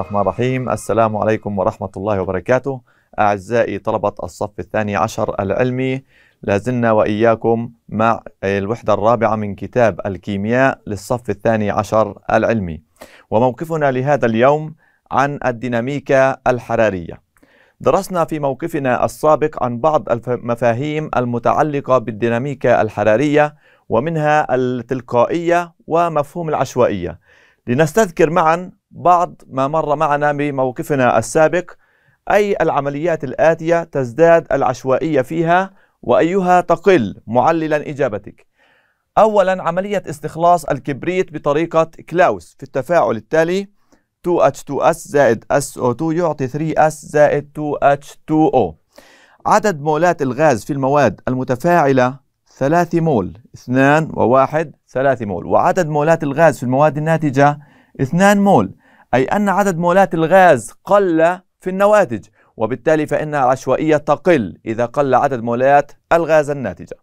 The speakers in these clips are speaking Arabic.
الرحمن الرحيم السلام عليكم ورحمة الله وبركاته أعزائي طلبة الصف الثاني عشر العلمي لازلنا وإياكم مع الوحدة الرابعة من كتاب الكيمياء للصف الثاني عشر العلمي وموقفنا لهذا اليوم عن الديناميكا الحرارية درسنا في موقفنا السابق عن بعض المفاهيم المتعلقة بالديناميكا الحرارية ومنها التلقائية ومفهوم العشوائية لنستذكر معا بعض ما مر معنا بموقفنا السابق أي العمليات الآتية تزداد العشوائية فيها وأيها تقل معللا إجابتك أولا عملية استخلاص الكبريت بطريقة كلاوس في التفاعل التالي 2H2S زائد SO2 يعطي 3S زائد 2H2O عدد مولات الغاز في المواد المتفاعلة 3 مول 2 و1 3 مول وعدد مولات الغاز في المواد الناتجة 2 مول أي أن عدد مولات الغاز قل في النواتج وبالتالي فإن العشوائية تقل إذا قل عدد مولات الغاز الناتجة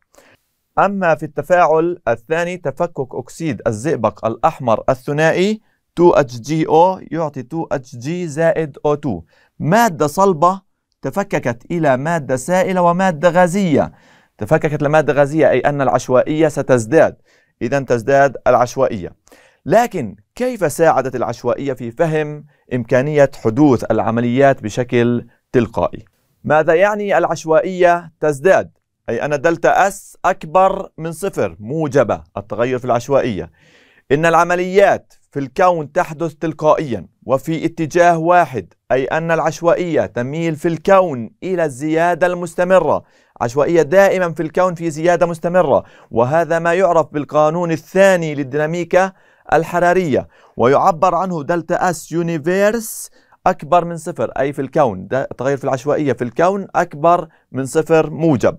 أما في التفاعل الثاني تفكك أكسيد الزئبق الأحمر الثنائي 2HGO يعطي 2HG زائد O2 مادة صلبة تفككت إلى مادة سائلة ومادة غازية تفككت لمادة غازية أي أن العشوائية ستزداد إذا تزداد العشوائية لكن كيف ساعدت العشوائية في فهم إمكانية حدوث العمليات بشكل تلقائي؟ ماذا يعني العشوائية تزداد؟ أي أن دلتا اس أكبر من صفر موجبة التغير في العشوائية إن العمليات في الكون تحدث تلقائيا وفي اتجاه واحد أي أن العشوائية تميل في الكون إلى الزيادة المستمرة عشوائية دائما في الكون في زيادة مستمرة وهذا ما يعرف بالقانون الثاني للديناميكا الحرارية ويعبر عنه دلتا اس يونيفيرس أكبر من صفر أي في الكون ده التغير في العشوائية في الكون أكبر من صفر موجب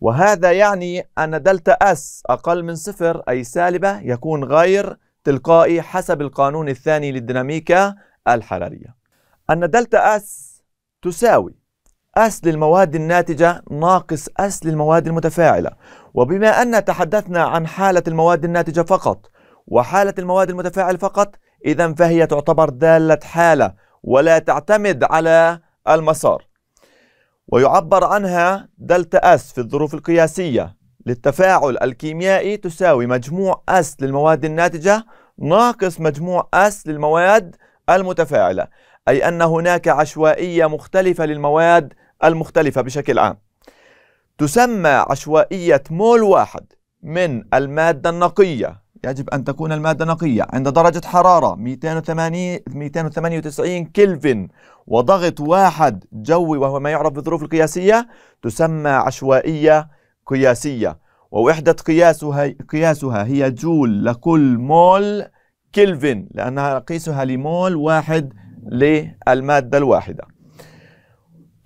وهذا يعني أن دلتا اس أقل من صفر أي سالبة يكون غير تلقائي حسب القانون الثاني للديناميكا الحرارية أن دلتا اس تساوي أس للمواد الناتجة ناقص أس للمواد المتفاعلة وبما أن تحدثنا عن حالة المواد الناتجة فقط وحالة المواد المتفاعل فقط إذا فهي تعتبر دالة حالة ولا تعتمد على المسار ويعبر عنها دلتا أس في الظروف القياسية للتفاعل الكيميائي تساوي مجموع أس للمواد الناتجة ناقص مجموع أس للمواد المتفاعلة أي أن هناك عشوائية مختلفة للمواد المختلفة بشكل عام تسمى عشوائية مول واحد من المادة النقية يجب أن تكون المادة نقية عند درجة حرارة 280 298 كلفن وضغط واحد جوي وهو ما يعرف بالظروف القياسية تسمى عشوائية قياسية ووحدة قياسها قياسها هي جول لكل مول كلفن لأنها قيسها لمول واحد للمادة الواحدة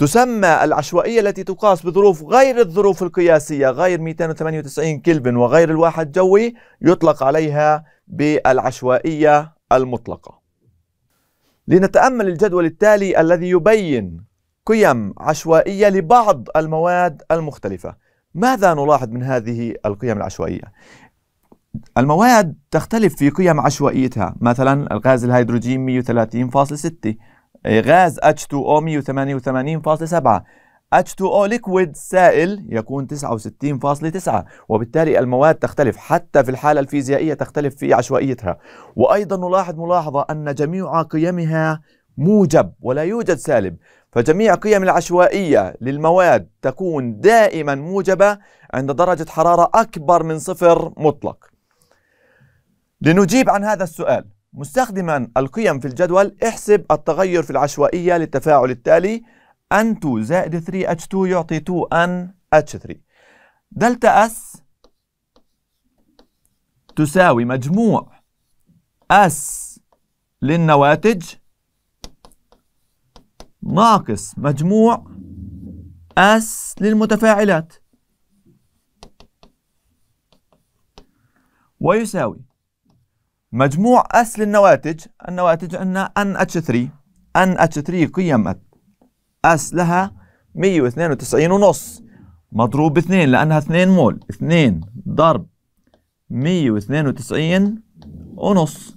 تسمى العشوائية التي تقاس بظروف غير الظروف القياسية غير 298 كلفن وغير الواحد جوي يطلق عليها بالعشوائية المطلقة لنتأمل الجدول التالي الذي يبين قيم عشوائية لبعض المواد المختلفة ماذا نلاحظ من هذه القيم العشوائية؟ المواد تختلف في قيم عشوائيتها مثلا الغاز الهيدروجين 130.6 إيه، غاز H2O 188.7 H2O ليكويد سائل يكون 69.9 وبالتالي المواد تختلف حتى في الحالة الفيزيائية تختلف في عشوائيتها وأيضا نلاحظ ملاحظة أن جميع قيمها موجب ولا يوجد سالب فجميع قيم العشوائية للمواد تكون دائما موجبة عند درجة حرارة أكبر من صفر مطلق لنجيب عن هذا السؤال مستخدما القيم في الجدول احسب التغير في العشوائية للتفاعل التالي N2 زائد 3H2 يعطي 2NH3 دلتا S تساوي مجموع S للنواتج ناقص مجموع S للمتفاعلات ويساوي مجموع اس للنواتج النواتج عندنا ان اتش 3 ان اتش 3 قيم اس لها 192 ونص مضروب 2 لانها 2 مول 2 ضرب 192 ونص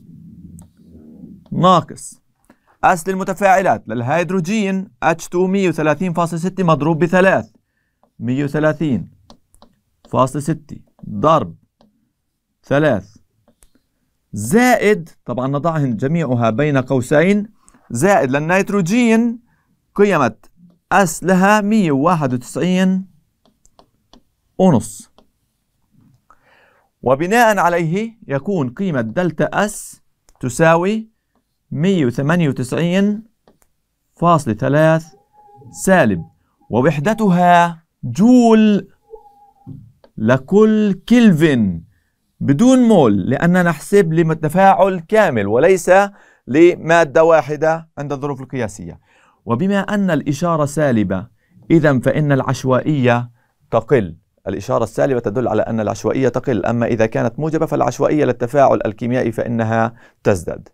ناقص اس للمتفاعلات للهيدروجين اتش 2 130.6 مضروب بثلاث 130.6 ضرب ثلاث زائد طبعا نضعهن جميعها بين قوسين زائد للنيتروجين قيمة اس لها 191 ونص وبناء عليه يكون قيمة دلتا اس تساوي 198.3 سالب ووحدتها جول لكل كلفن بدون مول لأننا نحسب لتفاعل كامل وليس لمادة واحدة عند الظروف القياسية وبما أن الإشارة سالبة إذا فإن العشوائية تقل الإشارة السالبة تدل على أن العشوائية تقل أما إذا كانت موجبة فالعشوائية للتفاعل الكيميائي فإنها تزداد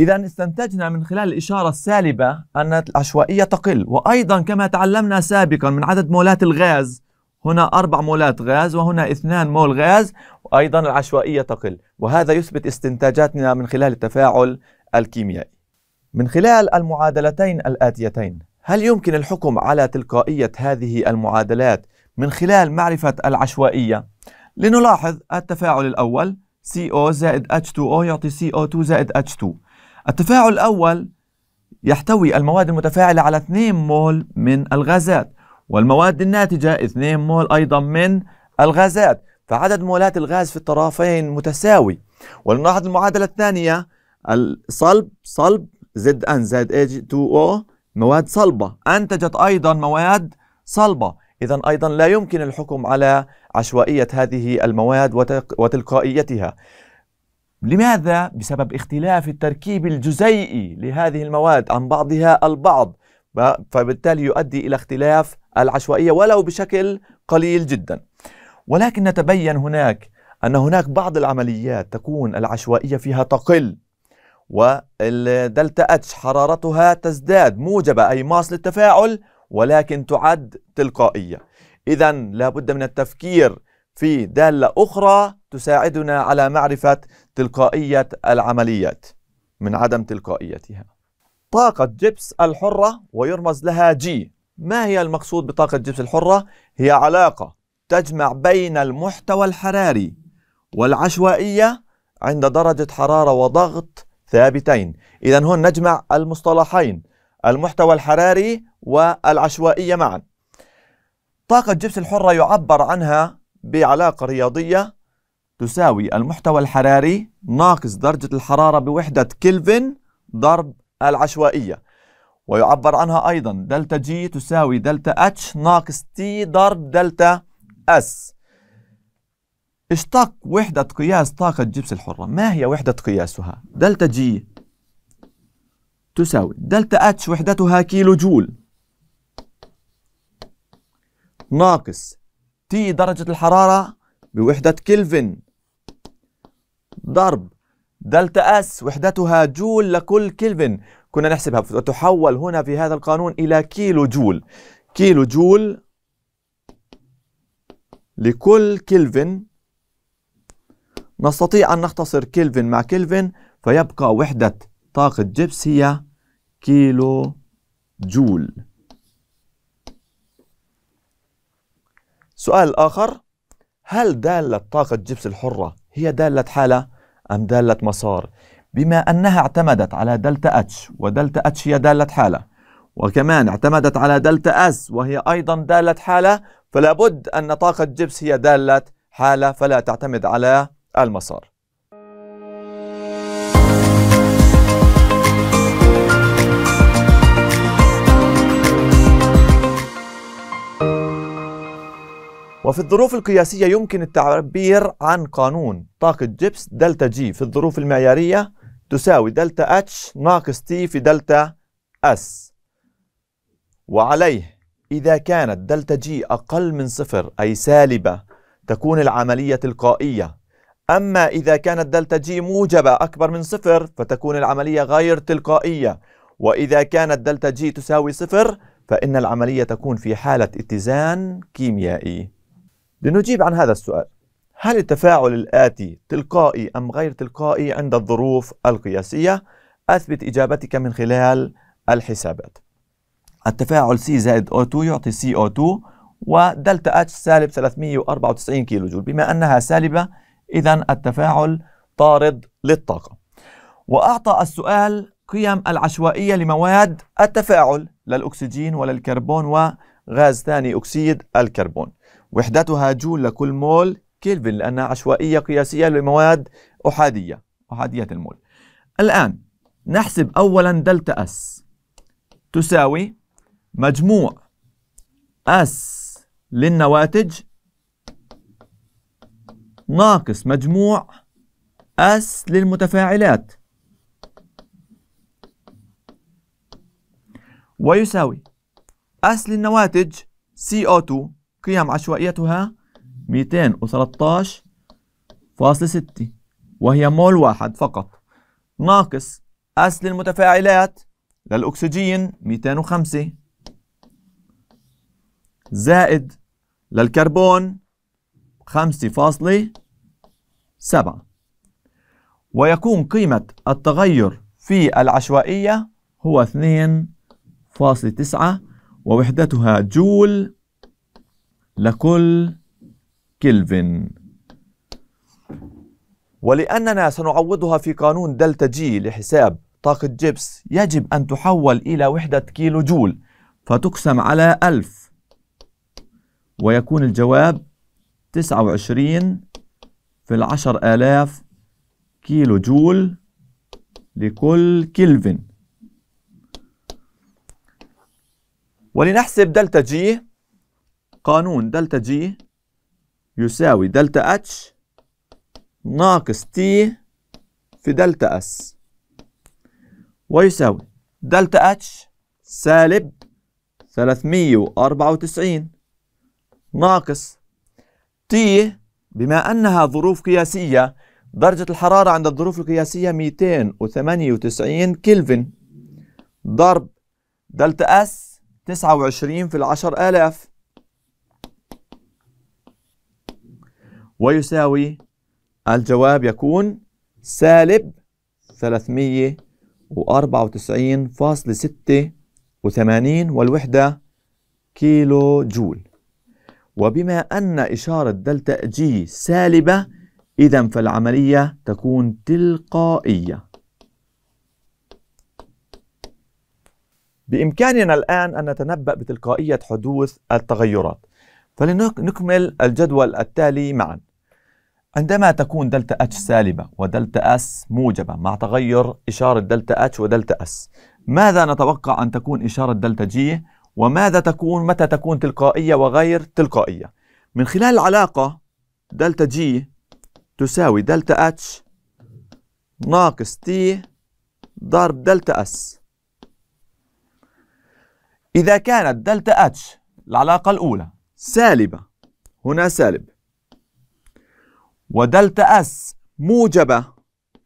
إذا استنتجنا من خلال الإشارة السالبة أن العشوائية تقل وأيضا كما تعلمنا سابقا من عدد مولات الغاز هنا أربع مولات غاز وهنا اثنان مول غاز وأيضا العشوائية تقل وهذا يثبت استنتاجاتنا من خلال التفاعل الكيميائي من خلال المعادلتين الآتيتين هل يمكن الحكم على تلقائية هذه المعادلات من خلال معرفة العشوائية؟ لنلاحظ التفاعل الأول CO زائد H2O يعطي CO2 زائد H2 التفاعل الأول يحتوي المواد المتفاعلة على 2 مول من الغازات والمواد الناتجة 2 مول أيضا من الغازات فعدد مولات الغاز في الطرفين متساوي ولنلاحظ المعادلة الثانية الصلب صلب زد ان زد اتش 2 او مواد صلبة أنتجت أيضا مواد صلبة إذا أيضا لا يمكن الحكم على عشوائية هذه المواد وتلقائيتها لماذا؟ بسبب اختلاف التركيب الجزيئي لهذه المواد عن بعضها البعض فبالتالي يؤدي إلى اختلاف العشوائية ولو بشكل قليل جداً ولكن نتبين هناك أن هناك بعض العمليات تكون العشوائية فيها تقل والدلتا اتش حرارتها تزداد موجبة أي ماس للتفاعل ولكن تعد تلقائية إذا لابد من التفكير في دالة أخرى تساعدنا على معرفة تلقائية العمليات من عدم تلقائيتها طاقة جبس الحرة ويرمز لها جي ما هي المقصود بطاقة جبس الحرة؟ هي علاقة تجمع بين المحتوى الحراري والعشوائية عند درجة حرارة وضغط ثابتين إذا هون نجمع المصطلحين المحتوى الحراري والعشوائية معا طاقة الجبس الحرة يعبر عنها بعلاقة رياضية تساوي المحتوى الحراري ناقص درجة الحرارة بوحدة كلفن ضرب العشوائية ويعبر عنها أيضا دلتا جي تساوي دلتا اتش ناقص تي ضرب دلتا اس اشتق وحدة قياس طاقة جبس الحرة ما هي وحدة قياسها؟ دلتا جي تساوي دلتا اتش وحدتها كيلو جول ناقص تي درجة الحرارة بوحدة كلفن ضرب دلتا اس وحدتها جول لكل كلفن كنا نحسبها وتحول هنا في هذا القانون إلى كيلو جول كيلو جول لكل كلفن نستطيع أن نختصر كلفن مع كلفن فيبقى وحدة طاقة جبس هي كيلو جول سؤال آخر هل دالة طاقة جبس الحرة هي دالة حالة أم دالة مسار؟ بما أنها اعتمدت على دلتا اتش ودلتا اتش هي دالة حالة وكمان اعتمدت على دلتا اس وهي أيضا دالة حالة فلا بد أن طاقة جبس هي دالة حالة فلا تعتمد على المسار وفي الظروف القياسية يمكن التعبير عن قانون طاقة جبس دلتا جي في الظروف المعيارية تساوي دلتا اتش ناقص تي في دلتا اس وعليه إذا كانت دلتا جي أقل من صفر أي سالبة تكون العملية تلقائية أما إذا كانت دلتا جي موجبة أكبر من صفر فتكون العملية غير تلقائية وإذا كانت دلتا جي تساوي صفر فإن العملية تكون في حالة اتزان كيميائي لنجيب عن هذا السؤال هل التفاعل الآتي تلقائي أم غير تلقائي عند الظروف القياسية؟ أثبت إجابتك من خلال الحسابات التفاعل C زائد O2 يعطي CO2 ودلتا اتش سالب 394 كيلو جول بما انها سالبه اذا التفاعل طارد للطاقه واعطى السؤال قيم العشوائيه لمواد التفاعل للاكسجين وللكربون وغاز ثاني اكسيد الكربون وحدتها جول لكل مول كيلفن لانها عشوائيه قياسيه لمواد احاديه احاديه المول الان نحسب اولا دلتا اس تساوي مجموع اس للنواتج ناقص مجموع اس للمتفاعلات ويساوي أس للنواتج CO2 قيم عشوائيتها 213.6 وهي مول واحد فقط ناقص أس للمتفاعلات للأكسجين 205 زائد للكربون 5.7 ويكون قيمة التغير في العشوائية هو 2.9 ووحدتها جول لكل كلفن ولأننا سنعوضها في قانون دلتا جي لحساب طاقة جبس يجب أن تحول إلى وحدة كيلو جول فتقسم على 1000 ويكون الجواب 29 في العشر آلاف كيلو جول لكل كلفن ولنحسب دلتا جي قانون دلتا جي يساوي دلتا اتش ناقص تي في دلتا اس ويساوي دلتا اتش سالب 394 ناقص T بما أنها ظروف قياسية درجة الحرارة عند الظروف القياسية 298 كلفن ضرب دلتا اس 29 في العشر آلاف ويساوي الجواب يكون سالب 394.86 والوحدة كيلو جول وبما أن إشارة دلتا جي سالبة إذا فالعملية تكون تلقائية بإمكاننا الآن أن نتنبأ بتلقائية حدوث التغيرات فلنكمل الجدول التالي معا عندما تكون دلتا اتش سالبة ودلتا اس موجبة مع تغير إشارة دلتا اتش ودلتا اس ماذا نتوقع أن تكون إشارة دلتا جي؟ وماذا تكون متى تكون تلقائية وغير تلقائية من خلال العلاقة دلتا جي تساوي دلتا اتش ناقص تي ضرب دلتا اس إذا كانت دلتا اتش العلاقة الأولى سالبة هنا سالب ودلتا اس موجبة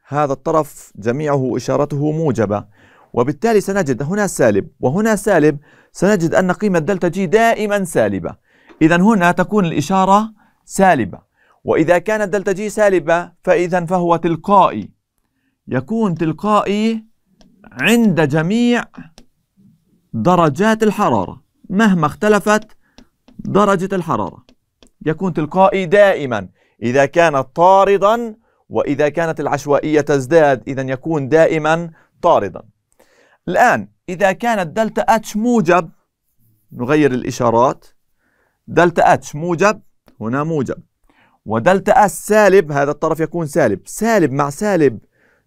هذا الطرف جميعه إشارته موجبة وبالتالي سنجد هنا سالب وهنا سالب سنجد أن قيمة دلتا جي دائما سالبة إذا هنا تكون الإشارة سالبة وإذا كانت دلتا جي سالبة فإذا فهو تلقائي يكون تلقائي عند جميع درجات الحرارة مهما اختلفت درجة الحرارة يكون تلقائي دائما إذا كان طاردا وإذا كانت العشوائية تزداد إذا يكون دائما طاردا الآن إذا كانت دلتا اتش موجب نغير الإشارات دلتا اتش موجب هنا موجب ودلتا اس سالب هذا الطرف يكون سالب سالب مع سالب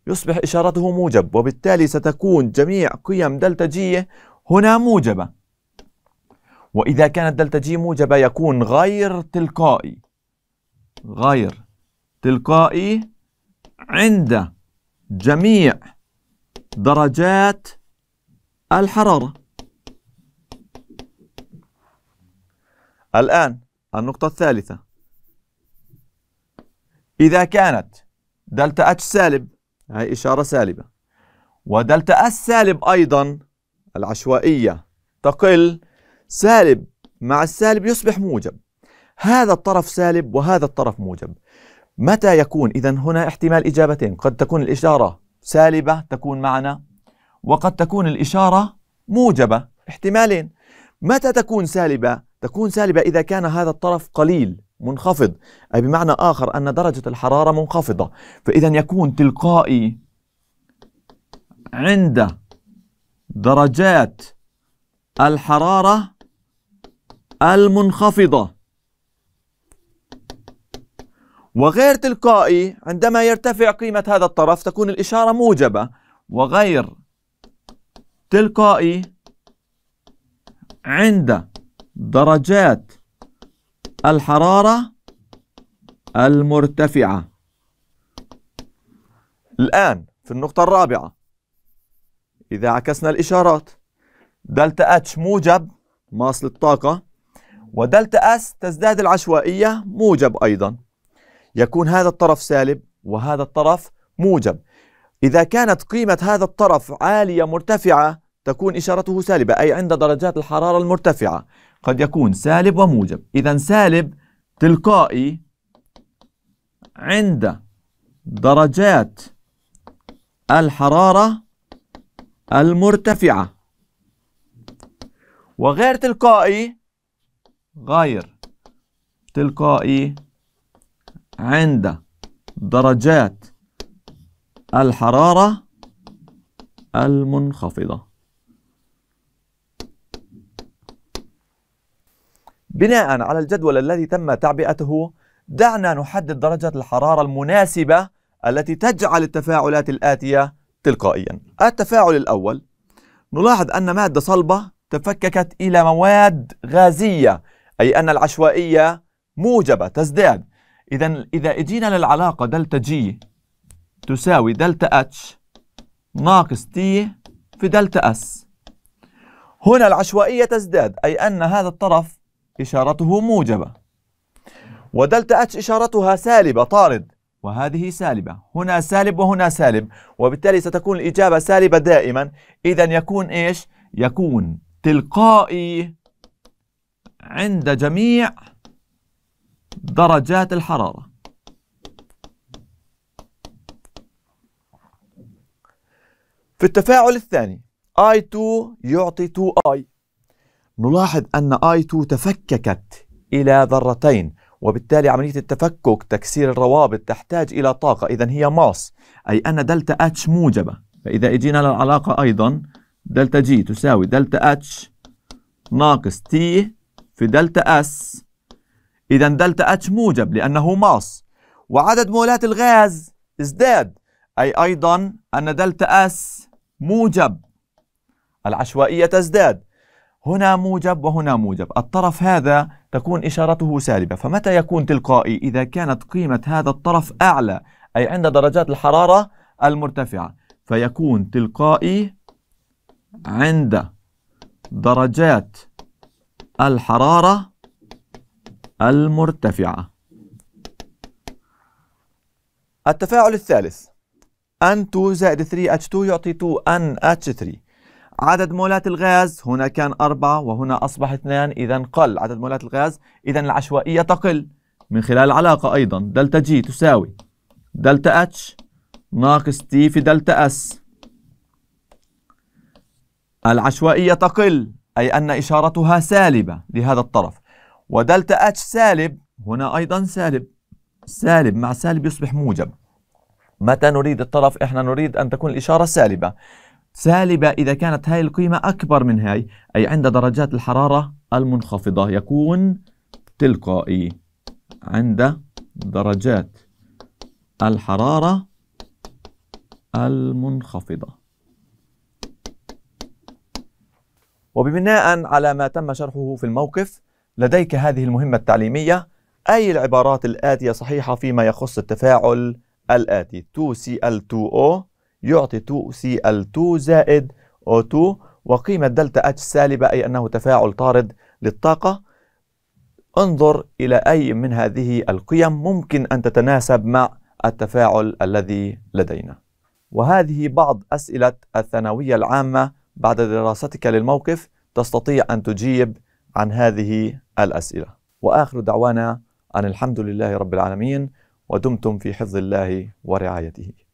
يصبح إشارته موجب وبالتالي ستكون جميع قيم دلتا جي هنا موجبة وإذا كانت دلتا جي موجبة يكون غير تلقائي غير تلقائي عند جميع درجات الحرارة الآن النقطة الثالثة إذا كانت دلتا اتش سالب هي إشارة سالبة ودلتا اس سالب أيضا العشوائية تقل سالب مع السالب يصبح موجب هذا الطرف سالب وهذا الطرف موجب متى يكون إذا هنا احتمال إجابتين قد تكون الإشارة سالبة تكون معنا وقد تكون الإشارة موجبة احتمالين متى تكون سالبة؟ تكون سالبة إذا كان هذا الطرف قليل منخفض أي بمعنى آخر أن درجة الحرارة منخفضة فإذا يكون تلقائي عند درجات الحرارة المنخفضة وغير تلقائي عندما يرتفع قيمة هذا الطرف تكون الإشارة موجبة وغير تلقائي عند درجات الحرارة المرتفعة الآن في النقطة الرابعة إذا عكسنا الإشارات دلتا اتش موجب ماس للطاقة ودلتا اس تزداد العشوائية موجب أيضا يكون هذا الطرف سالب وهذا الطرف موجب إذا كانت قيمة هذا الطرف عالية مرتفعة تكون إشارته سالبة أي عند درجات الحرارة المرتفعة قد يكون سالب وموجب إذا سالب تلقائي عند درجات الحرارة المرتفعة وغير تلقائي غير تلقائي عند درجات الحرارة المنخفضة بناء على الجدول الذي تم تعبئته دعنا نحدد درجة الحرارة المناسبة التي تجعل التفاعلات الآتية تلقائيا التفاعل الأول نلاحظ أن مادة صلبة تفككت إلى مواد غازية أي أن العشوائية موجبة تزداد إذا إذا إجينا للعلاقة دلتا جي تساوي دلتا اتش ناقص تي في دلتا اس هنا العشوائية تزداد أي أن هذا الطرف إشارته موجبة ودلتا اتش إشارتها سالبة طارد وهذه سالبة هنا سالب وهنا سالب وبالتالي ستكون الإجابة سالبة دائما إذا يكون إيش؟ يكون تلقائي عند جميع درجات الحرارة في التفاعل الثاني I2 يعطي 2I نلاحظ أن I2 تفككت إلى ذرتين وبالتالي عملية التفكك تكسير الروابط تحتاج إلى طاقة إذا هي ماس أي أن دلتا اتش موجبة فإذا إجينا للعلاقة أيضا دلتا جي تساوي دلتا اتش ناقص T في دلتا S إذا دلتا اتش موجب لأنه ماس وعدد مولات الغاز ازداد أي أيضا أن دلتا اس موجب العشوائية تزداد هنا موجب وهنا موجب الطرف هذا تكون إشارته سالبة فمتى يكون تلقائي إذا كانت قيمة هذا الطرف أعلى أي عند درجات الحرارة المرتفعة فيكون تلقائي عند درجات الحرارة المرتفعة التفاعل الثالث n 2 زائد 3 H2 يعطي 2 nh H3 عدد مولات الغاز هنا كان 4 وهنا أصبح 2 إذا قل عدد مولات الغاز إذا العشوائية تقل من خلال العلاقة أيضا دلتا جي تساوي دلتا اتش ناقص T في دلتا S العشوائية تقل أي أن إشارتها سالبة لهذا الطرف ودلتا اتش سالب هنا أيضا سالب سالب مع سالب يصبح موجب متى نريد الطرف احنا نريد ان تكون الاشاره سالبه سالبه اذا كانت هاي القيمه اكبر من هاي اي عند درجات الحراره المنخفضه يكون تلقائي عند درجات الحراره المنخفضه وبناء على ما تم شرحه في الموقف لديك هذه المهمة التعليمية أي العبارات الآتية صحيحة فيما يخص التفاعل الآتي 2Cl2O يعطي 2Cl2 زائد O2 وقيمة دلتا H سالبة أي أنه تفاعل طارد للطاقة انظر إلى أي من هذه القيم ممكن أن تتناسب مع التفاعل الذي لدينا وهذه بعض أسئلة الثانوية العامة بعد دراستك للموقف تستطيع أن تجيب عن هذه الأسئلة وآخر دعوانا أن الحمد لله رب العالمين ودمتم في حفظ الله ورعايته